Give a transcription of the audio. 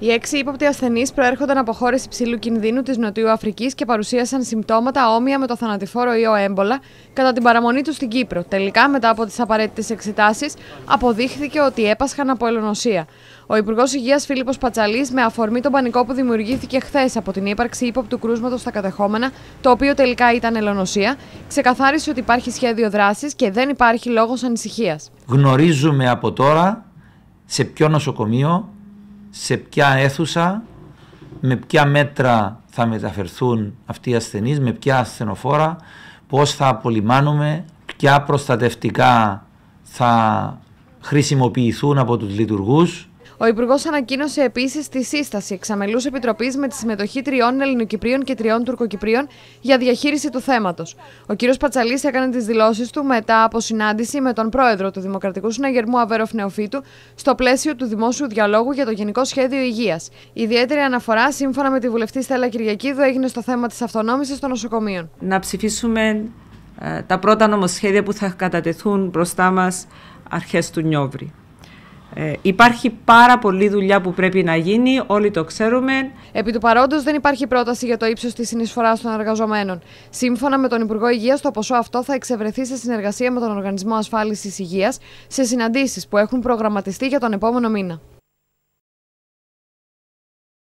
Οι έξι ύποπτοι ασθενείς προέρχονταν από χώρες υψηλού κινδύνου της Νοτιού Αφρικής και παρουσίασαν συμπτώματα όμοια με το θανατηφόρο ιό έμπολα κατά την παραμονή τους στην Κύπρο. Τελικά, μετά από τις απαραίτητες εξετάσεις, αποδείχθηκε ότι έπασχαν από ελονοσία. Ο Υπουργός Υγείας Φίλιππος Πατσαλής, με αφορμή τον πανικό που δημιουργήθηκε χθες από την ύπαρξη ύποπτου κρούσματος στα κατεχόμενα, το οποίο τελικά ήταν ελονοσία, ξεκαθάρισε ότι υπάρχει σχέδιο δράσης και δεν υπάρχει λόγος ανησυχίας. Γνωρίζουμε από τώρα σε ποιο νοσοκομείο σε ποια αίθουσα, με ποια μέτρα θα μεταφερθούν αυτοί οι ασθενείς, με ποια ασθενοφόρα, πώς θα απολυμάνουμε, ποια προστατευτικά θα χρησιμοποιηθούν από τους λειτουργούς ο Υπουργός ανακοίνωσε επίσης τη σύσταση εξαμελούς επιτροπής με τη συμμετοχή τριών Ελληνοκυπρίων και τριών Τουρκοκυπρίων για διαχείριση του θέματος. Ο κ. Πατσαλής έκανε τις δηλώσεις του μετά από συνάντηση με τον πρόεδρο του Δημοκρατικού Συναγερμού Αβέροφ Νεοφύτου στο πλαίσιο του δημόσιου διαλόγου για το Γενικό Σχέδιο Υγείας. Ιδιαίτερη αναφορά, σύμφωνα με τη βουλευτή Στέλλα Κυριακίδου, έγινε στο θέμα της αυτονόμησης των νοσοκομείων. Να ψηφίσουμε ε, τα πρώτα νομοσχέδια που θα κατατεθούν μπροστά μας αρχές του Νιόβρη. Ε, υπάρχει πάρα πολλή δουλειά που πρέπει να γίνει, όλοι το ξέρουμε. Επί του παρόντος, δεν υπάρχει πρόταση για το ύψος της συνεισφοράς των εργαζομένων. Σύμφωνα με τον Υπουργό Υγείας, το ποσό αυτό θα εξευρεθεί σε συνεργασία με τον Οργανισμό Ασφάλισης Υγείας σε συναντήσεις που έχουν προγραμματιστεί για τον επόμενο μήνα.